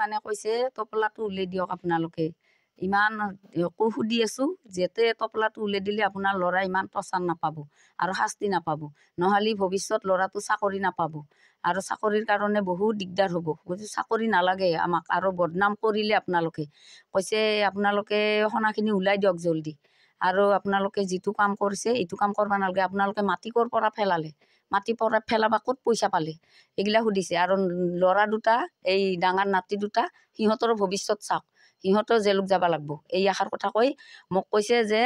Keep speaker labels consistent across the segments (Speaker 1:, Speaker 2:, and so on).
Speaker 1: মানে কৈছে টপলাটো উলিয়াই দিয়ক আপোনালোকে ইমান কৌশু দি আছোঁ যাতে টপলাটো উলিয়াই দিলে আপোনাৰ ল'ৰাই ইমান প্ৰচাৰ নাপাব আৰু শাস্তি নাপাব নহ'লে ভৱিষ্যত ল'ৰাটো চাকৰি নাপাব আৰু চাকৰিৰ কাৰণে বহুত দিগদাৰ হ'ব চাকৰি নালাগে আমাক আৰু বদনাম কৰিলে আপোনালোকে কৈছে আপোনালোকে সোণাখিনি ওলাই দিয়ক জলদি আৰু আপোনালোকে যিটো কাম কৰিছে এইটো কাম কৰিব নালাগে আপোনালোকে মাটি ক'ৰ পৰা পেলালে মাটি পৰা ফেলাবা ক'ত পইচা পালে এইগিলা সুধিছে আৰু ল'ৰা দুটা এই ডাঙৰ নাতি দুটা সিহঁতৰ ভৱিষ্যত চাওক সিহঁতৰ জেলুক যাব লাগিব এই আশাৰ কথা কৈ মোক কৈছে যে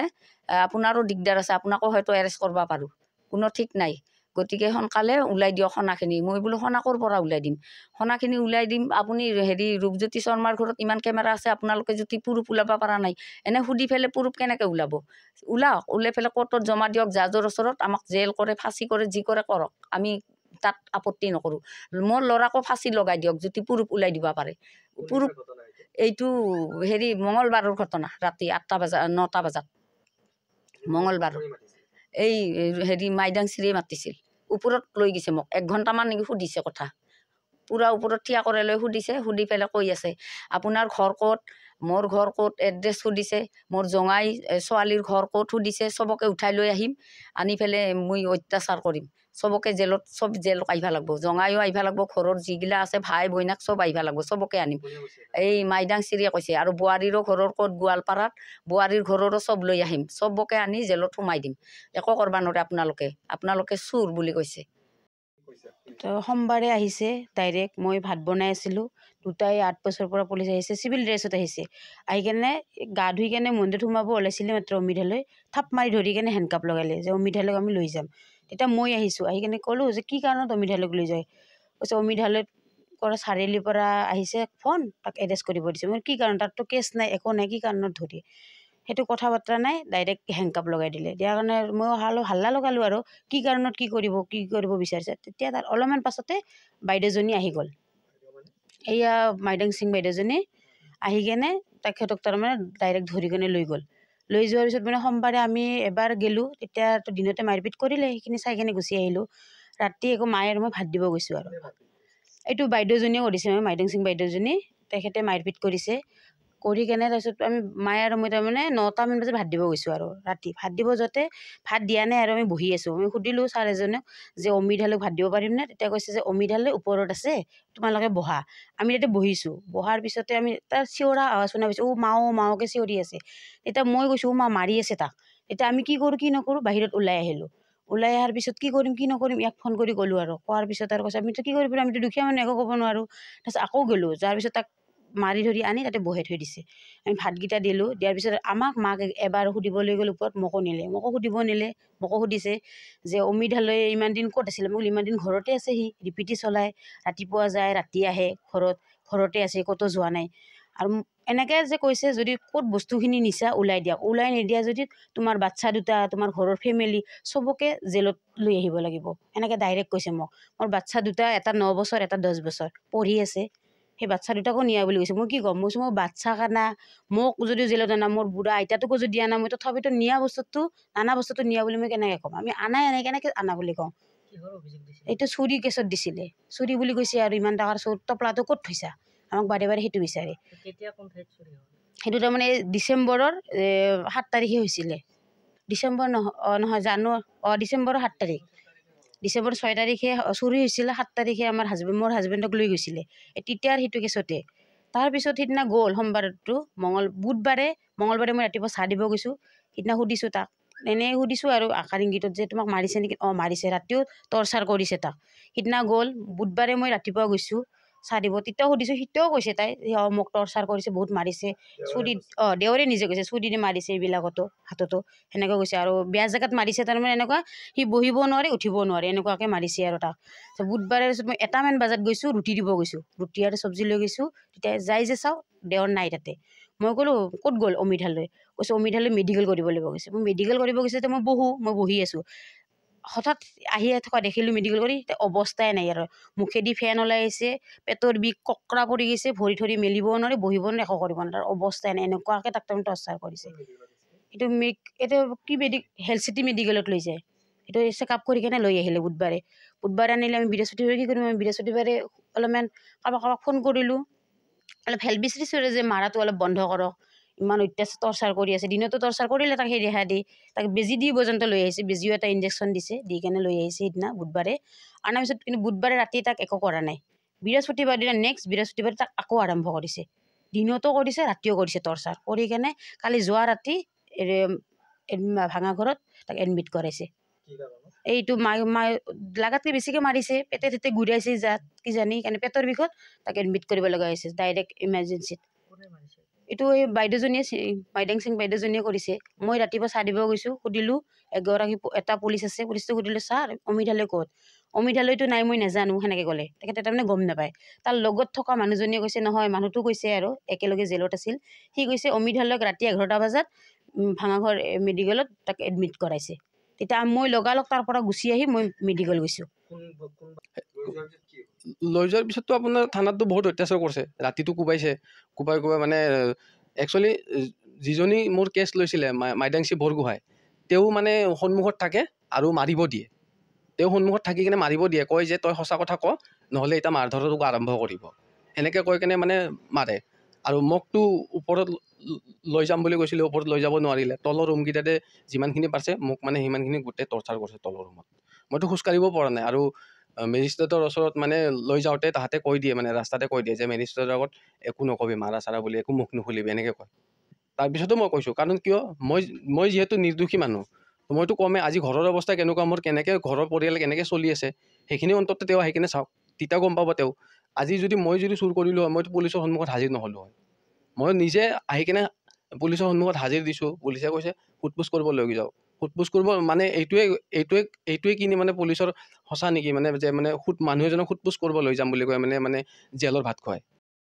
Speaker 1: আপোনাৰো দিগদাৰ আছে আপোনাকো হয়তো এৰেষ্ট কৰিব পাৰোঁ কোনো ঠিক নাই গতিকে সোনকালে ওলাই দিয়ক সোণাখিনি মই বোলো সোণাকৰ পৰা ওলাই দিম সোণাখিনি ওলাই দিম আপুনি হেৰি ৰূপজ্যোতি শৰ্মাৰ ঘৰত ইমান কেমেৰা আছে আপোনালোকে যদি পুৰুপ ওলাব পৰা নাই এনে সুধি ফেলে পুৰুপ কেনেকৈ ওলাব ওলাওক ওলাই ফেলে কোৰ্টত জমা দিয়ক জাজৰ ওচৰত আমাক জেল কৰে ফাঁচি কৰে যি কৰে কৰক আমি তাত আপত্তি নকৰোঁ মোৰ ল'ৰাকো ফাঁচি লগাই দিয়ক যদি পুৰুপ ওলাই দিব পাৰে পুৰুপ এইটো হেৰি মঙলবাৰৰ ঘটনা ৰাতি আঠটা বজাত নটা বজাত মঙলবাৰৰ এই হেৰি মাইদাং শ্ৰীয়ে মাতিছিল ওপৰত লৈ গৈছে মোক এক ঘণ্টামান নেকি সুধিছে কথা পূৰা ওপৰত থিয় কৰাই লৈ সুধিছে সুধি পেলাই কৈ আছে আপোনাৰ ঘৰ ক'ত মোৰ ঘৰ ক'ত এড্ৰেছ সুধিছে মোৰ জোঙাই ছোৱালীৰ ঘৰ ক'ত সুধিছে চবকে উঠাই লৈ আহিম আনি পেলাই মই অত্যাচাৰ কৰিম চবকে জেলত চব জেল আহিব লাগব জঙাইও আহিব লাগিব ঘৰৰ যিগিলা আছে ভাই ভৈনাক চব আহিব লাগিব চবকে আনিম এই মাইদাং চিৰিয়ে কৈছে আৰু বোৱাৰীৰো ঘৰৰ ক'ত গোৱালপাৰাত বোৱাৰীৰ ঘৰৰো চব লৈ আহিম চবকে আনি জেলত সোমাই দিম একো কৰিব নোৱাৰে আপোনালোকে আপোনালোকে চুৰ বুলি কৈছে তো সোমবাৰে আহিছে
Speaker 2: ডাইৰেক্ট মই ভাত বনাই আছিলোঁ দুটাই আঠ বছৰৰ পৰা পুলিচ আহিছে চিভিল ড্ৰেছত আহিছে আহি কেনে গা ধুই কেনে মন্দিৰত সোমাব ওলাইছিলে মাত্ৰ অমৃতালৈ থাপ মাৰি ধৰি কেনে হেণ্ডকাপ লগালে যে অমৃতালৈ আমি লৈ যাম তেতিয়া মই আহিছোঁ আহি কিনে ক'লোঁ যে কি কাৰণত অমিধালৈ লৈ যায় কৈছে অমিধালৈ কৰা চাৰিআলিৰ পৰা আহিছে ফোন তাক এৰেষ্ট কৰিব দিছে মই কি কাৰণ তাততো কেছ নাই একো নাই কি কাৰণত ধৰি সেইটো কথা বতৰা নাই ডাইৰেক্ট হেংকাপ লগাই দিলে দিয়াৰ কাৰণে মই অহালো হাল্লা লগালোঁ আৰু কি কাৰণত কি কৰিব কি কৰিব বিচাৰিছে তেতিয়া তাৰ অলপমান পাছতে বাইদেউজনী আহি গ'ল এয়া মাইদাং সিং বাইদেউজনী আহি কেনে তেখেতক তাৰমানে ডাইৰেক্ট ধৰি কেনে লৈ গ'ল লৈ যোৱাৰ পিছত মানে সোমবাৰে আমি এবাৰ গ'লোঁ তেতিয়াতো দিনতে মাৰপিট কৰিলে সেইখিনি চাই কিনে গুচি আহিলোঁ ৰাতি একো মায়ে আৰু মই ভাত দিব গৈছোঁ আৰু এইটো বাইদেউজনীয়ে কৰিছে মই মাইদেং সিং বাইদেউজনী তেখেতে মাৰপিট কৰিছে কৰি কেনে তাৰপিছত আমি মায়ে আৰু মই তাৰমানে নটামান বজাত ভাত দিব গৈছোঁ আৰু ৰাতি ভাত দিব যাওঁতে ভাত দিয়া নাই আৰু আমি বহি আছোঁ আমি সুধিলোঁ ছাৰ এজনক যে অমৃতালৈ ভাত দিব পাৰিমনে তেতিয়া কৈছে যে অমৃতালৈ ওপৰত আছে তোমালোকে বহা আমি তাতে বহিছোঁ বহাৰ পিছতে আমি তাৰ চিঞৰা আৱাজ শুনা পাইছোঁ অ' মাও মাওকে চিঞৰি আছে তেতিয়া মই কৈছোঁ মা মাৰি আছে তাক তেতিয়া আমি কি কৰোঁ কি নকৰোঁ বাহিৰত ওলাই আহিলোঁ ওলাই অহাৰ পিছত কি কৰিম কি নকৰিম ইয়াক ফোন কৰি গ'লোঁ আৰু কোৱাৰ পিছত আৰু কৈছে আমিতো কি কৰিব আমিতো দুখীয়া মানুহ একো ক'ব নোৱাৰোঁ তাৰপিছত আকৌ গ'লোঁ যোৱাৰ পিছত তাক মাৰি ধৰি আনি তাতে বহাই থৈ দিছে আমি ভাতকেইটা দিলোঁ দিয়াৰ পিছত আমাক মাক এবাৰ সুধিবলৈ গ'ল ওপৰত মোকো নিলে মোকো সুধিব নিলে মোকো সুধিছে যে অমৃতালয়ে ইমান দিন ক'ত আছিলে মই বোলো ইমান দিন ঘৰতে আছে সি ৰিপিটি চলায় ৰাতিপুৱা যায় ৰাতি আহে ঘৰত ঘৰতে আছে ক'তো যোৱা নাই আৰু এনেকৈ যে কৈছে যদি ক'ত বস্তুখিনি নিচা ওলাই দিয়া ওলাই নিদিয়া যদি তোমাৰ বাচ্ছা দুটা তোমাৰ ঘৰৰ ফেমিলি চবকে জেলত লৈ আহিব লাগিব এনেকৈ ডাইৰেক্ট কৈছে মোক মোৰ বাচ্ছা দুটা এটা ন বছৰ এটা দহ বছৰ পঢ়ি আছে সেই বাচ্ছা দুটাকো নিয়া বুলি কৈছে মই কি ক'ম মই কৈছোঁ মই বাচ্ছা কানা মোক যদিও জেলত আনা মোৰ বুঢ়া আইতাটোকো যদি আনা মই তথাপিতো নিয়া বস্তুটো নানা বস্তুটো নিয়া বুলি মই কেনেকৈ ক'ম আমি আনাই আনাই কেনেকৈ আনা বুলি কওঁ এইটো চুৰি কেছত দিছিলে চুৰি বুলি কৈছে আৰু ইমান টকাৰ চুৰ টপলাটো ক'ত থৈছা আমাক বাৰে বাৰে সেইটো বিচাৰে সেইটো তাৰমানে ডিচেম্বৰৰ সাত তাৰিখে হৈছিলে ডিচেম্বৰ নহয় অঁ নহয় জানুৱাৰী অঁ ডিচেম্বৰৰ সাত তাৰিখ ডিচেম্বৰ ছয় তাৰিখে চুৰি হৈছিলে সাত তাৰিখে আমাৰ হাজবেণ্ড মোৰ হাজবেণ্ডক লৈ গৈছিলে তেতিয়াৰ সেইটো কেছতে তাৰপিছত সেইদিনা গ'ল সোমবাৰটো মঙল বুধবাৰে মঙলবাৰে মই ৰাতিপুৱা চাহ দিব গৈছোঁ সেইদিনা সুধিছোঁ তাক এনেই সুধিছোঁ আৰু আশা ইংগিতত যে তোমাক মাৰিছে নেকি অঁ মাৰিছে ৰাতিও টৰ্চাৰ কৰিছে তাক সিদিনা গ'ল বুধবাৰে মই ৰাতিপুৱা গৈছোঁ ছাৰ দিব তেতিয়াও সুধিছোঁ সিটোও কৈছে তাই মোক টৰ্চাৰ কৰিছে বহুত মাৰিছে চুৰিত অঁ দেৱৰে নিজে কৈছে চুৰিৰে মাৰিছে এইবিলাকতো হাততো সেনেকৈ কৈছে আৰু বেয়া জেগাত মাৰিছে তাৰমানে এনেকুৱা সি বহিব নোৱাৰে উঠিব নোৱাৰে এনেকুৱাকৈ মাৰিছে আৰু তাক বুধবাৰে পিছত মই এটামান বজাত গৈছোঁ ৰুটি দিব গৈছোঁ ৰুটি আৰু চব্জি লৈ গৈছোঁ তেতিয়া যাই যে চাওঁ দেৱৰ নাই তাতে মই ক'লোঁ ক'ত গ'ল অমিধালৈ কৈছোঁ অমিধালৈ মেডিকেল কৰিব লাগিব গৈছে মই মেডিকেল কৰিব গৈছে যে মই বহোঁ মই বহি আছোঁ হঠাৎ আহি থকা দেখিলোঁ মেডিকেল কৰি অৱস্থাই নাই আৰু মুখেদি ফেন ওলাই আহিছে পেটৰ বিষ ককৰা পৰি গৈছে ভৰি থৰি মেলিব নোৱাৰে বহিব নোৱাৰি একো কৰিব নোৱাৰে অৱস্থাই নাই এনেকুৱাকৈ তাৰমানে টৰ্চাৰ কৰিছে এইটো এইটো কি মেডি হেল্থ চিটি মেডিকেলত লৈ যায় এইটো আপ কৰি কেনে লৈ আহিলে বুধবাৰে বুধবাৰে আনিলে আমি বৃহস্পতিবাৰে কি কৰিম আমি বৃহস্পতিবাৰে অলপমান কাৰোবাক কাৰোবাক ফোন কৰিলোঁ অলপ হেল্প বিচাৰিছোঁ যে মাৰাটো অলপ বন্ধ কৰক ইমান অত্যাচাৰ টৰ্চাৰ কৰি আছে দিনতো টৰ্চাৰ কৰিলে তাক সেই ৰেহাই দি তাক বেজী দি পৰ্যন্ত লৈ আহিছে বেজীও এটা ইনজেকশ্যন দিছে দি কেনে লৈ আহিছে সেইদিনা বুধবাৰে অনাৰ পিছত কিন্তু বুধবাৰে ৰাতি তাক একো কৰা নাই বৃহস্পতিবাৰ দিনা নেক্সট বৃহস্পতিবাৰে তাক আকৌ আৰম্ভ কৰিছে দিনতো কৰিছে ৰাতিও কৰিছে টৰ্চাৰ কৰি কেনে কালি যোৱা ৰাতি ভাঙা ঘৰত তাক এডমিট কৰাইছে এইটো মা মা লাগাতকৈ বেছিকৈ মাৰিছে পেটে তেতে ঘূৰাইছে যাত কিজানি কাৰণে পেটৰ বিষত তাক এডমিট কৰিব লগা হৈছে ডাইৰেক্ট ইমাৰ্জেঞ্চিত এইটো এই বাইদেউজনীয়ে বাইডেং সিং বাইদেউজনীয়ে কৰিছে মই ৰাতিপুৱা চাহ দিব গৈছোঁ সুধিলোঁ এগৰাকী এটা পুলিচ আছে পুলিচটো সুধিলোঁ ছাৰ অমিতালয় ক'ত অমিতালয়টো নাই মই নাজানো সেনেকৈ ক'লে তেখেতে তাৰমানে গম নাপায় তাৰ লগত থকা মানুহজনীয়ে কৈছে নহয় মানুহটো কৈছে আৰু একেলগে জেলত আছিল সি কৈছে অমিতালয়ক ৰাতি এঘাৰটা বজাত ভাঙাঘৰ মেডিকেলত তাক এডমিট কৰাইছে তেতিয়া মই লগালগ তাৰ পৰা গুচি আহি মই মেডিকেল গৈছোঁ
Speaker 3: লৈ যোৱাৰ পিছততো আপোনাৰ থানাততো বহুত অত্যাচাৰ কৰিছে ৰাতিটো কোবাইছে কোবাই কোবাই মানে একচুৱেলি যিজনী মোৰ কেচ লৈছিলে মাইদাংশী বৰগোহাঁই তেওঁ মানে সন্মুখত থাকে আৰু মাৰিব দিয়ে তেওঁ সন্মুখত থাকি কিনে মাৰিব দিয়ে কয় যে তই সঁচা কথা ক নহ'লে এতিয়া মাৰ ধৰাটোক আৰম্ভ কৰিব সেনেকৈ কৈ কেনে মানে মাৰে আৰু মোকতো ওপৰত লৈ যাম বুলি কৈছিলে ওপৰত লৈ যাব নোৱাৰিলে তলৰ ৰুমকেইটাতে যিমানখিনি পাৰিছে মোক মানে সিমানখিনি গোটেই টৰ্চাৰ কৰিছে তলৰ ৰুমত মইতো খোজকাঢ়িব পৰা নাই আৰু মেজিষ্ট্ৰেটৰ ওচৰত মানে লৈ যাওঁতে তাহাঁতে কৈ দিয়ে মানে ৰাস্তাতে কৈ দিয়ে যে মেজিষ্ট্ৰেটৰ আগত একো নক'বি মাৰা চাৰা বুলি একো মুখ নুখুলিবি এনেকৈ কয় তাৰপিছতো মই কৈছোঁ কাৰণ কিয় মই মই যিহেতু নিৰ্দোষী মানুহ মইতো ক'মেই আজি ঘৰৰ অৱস্থা কেনেকুৱা মোৰ কেনেকৈ ঘৰৰ পৰিয়াল কেনেকৈ চলি আছে সেইখিনি অন্ততঃ তেওঁ আহি কিনে চাওক তেতিয়া গম পাব তেওঁ আজি যদি মই যদি চুৰ কৰিলোঁ হয় মইতো পুলিচৰ সন্মুখত হাজিৰ নহ'লোঁ হয় মই নিজে আহি কিনে পুলিচৰ সন্মুখত হাজিৰ দিছোঁ পুলিচে কৈছে সোধ পোছ কৰিব লৈ যাওক পোছ কৰিব মানে এইটোৱে এইটোৱে এইটোৱে কিনি মানে পুলিচৰ সঁচা নেকি মানে যে মানে সোধ মানুহ এজনক সোধ পোছ কৰিব লৈ যাম বুলি কয় মানে মানে জেলৰ ভাত খুৱায়